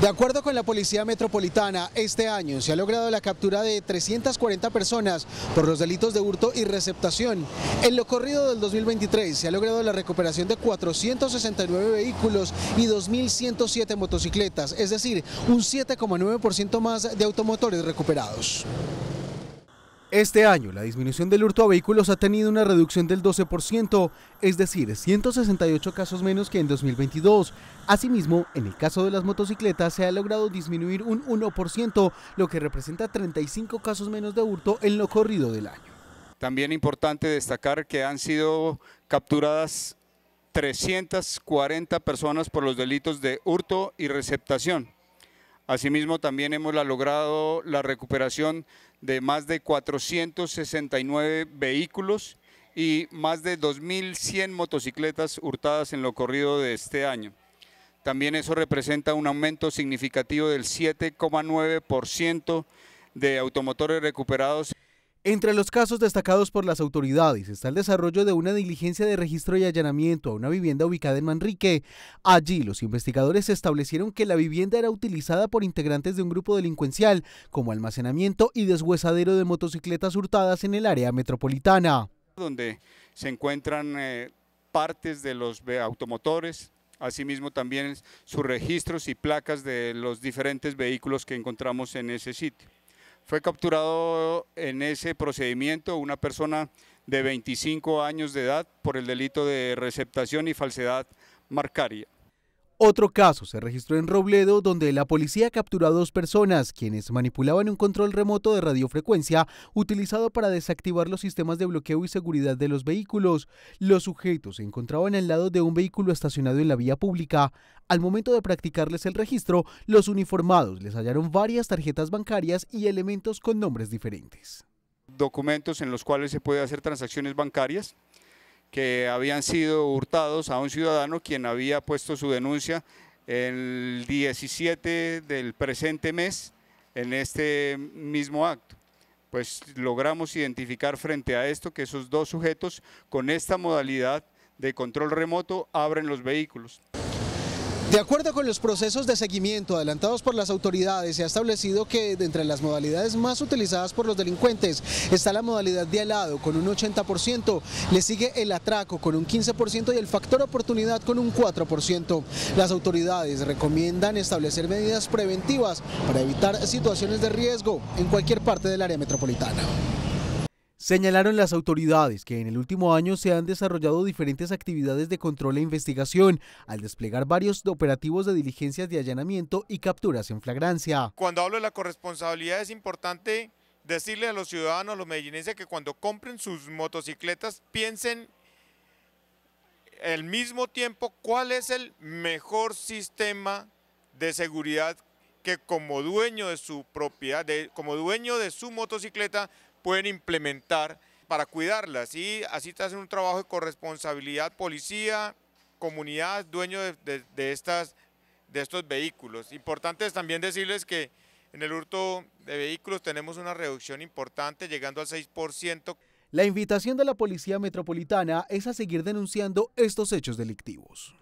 De acuerdo con la Policía Metropolitana, este año se ha logrado la captura de 340 personas por los delitos de hurto y receptación. En lo corrido del 2023 se ha logrado la recuperación de 469 vehículos y 2.107 motocicletas, es decir, un 7,9% más de automotores recuperados. Este año, la disminución del hurto a vehículos ha tenido una reducción del 12%, es decir, 168 casos menos que en 2022. Asimismo, en el caso de las motocicletas se ha logrado disminuir un 1%, lo que representa 35 casos menos de hurto en lo corrido del año. También importante destacar que han sido capturadas 340 personas por los delitos de hurto y receptación. Asimismo, también hemos logrado la recuperación de más de 469 vehículos y más de 2.100 motocicletas hurtadas en lo corrido de este año. También eso representa un aumento significativo del 7,9% de automotores recuperados. Entre los casos destacados por las autoridades está el desarrollo de una diligencia de registro y allanamiento a una vivienda ubicada en Manrique. Allí los investigadores establecieron que la vivienda era utilizada por integrantes de un grupo delincuencial como almacenamiento y deshuesadero de motocicletas hurtadas en el área metropolitana. Donde se encuentran eh, partes de los automotores, asimismo también sus registros y placas de los diferentes vehículos que encontramos en ese sitio. Fue capturado en ese procedimiento una persona de 25 años de edad por el delito de receptación y falsedad marcaria. Otro caso se registró en Robledo, donde la policía capturó a dos personas quienes manipulaban un control remoto de radiofrecuencia utilizado para desactivar los sistemas de bloqueo y seguridad de los vehículos. Los sujetos se encontraban al lado de un vehículo estacionado en la vía pública. Al momento de practicarles el registro, los uniformados les hallaron varias tarjetas bancarias y elementos con nombres diferentes. Documentos en los cuales se puede hacer transacciones bancarias que habían sido hurtados a un ciudadano quien había puesto su denuncia el 17 del presente mes en este mismo acto. Pues logramos identificar frente a esto que esos dos sujetos con esta modalidad de control remoto abren los vehículos. De acuerdo con los procesos de seguimiento adelantados por las autoridades, se ha establecido que entre las modalidades más utilizadas por los delincuentes está la modalidad de alado con un 80%, le sigue el atraco con un 15% y el factor oportunidad con un 4%. Las autoridades recomiendan establecer medidas preventivas para evitar situaciones de riesgo en cualquier parte del área metropolitana. Señalaron las autoridades que en el último año se han desarrollado diferentes actividades de control e investigación al desplegar varios operativos de diligencias de allanamiento y capturas en flagrancia. Cuando hablo de la corresponsabilidad es importante decirle a los ciudadanos, a los medellinenses, que cuando compren sus motocicletas piensen al mismo tiempo cuál es el mejor sistema de seguridad que como dueño de su propiedad, como dueño de su motocicleta, pueden implementar para cuidarlas y así te hacen un trabajo de corresponsabilidad policía, comunidad, dueño de, estas, de estos vehículos. Importante es también decirles que en el hurto de vehículos tenemos una reducción importante, llegando al 6%. La invitación de la Policía Metropolitana es a seguir denunciando estos hechos delictivos.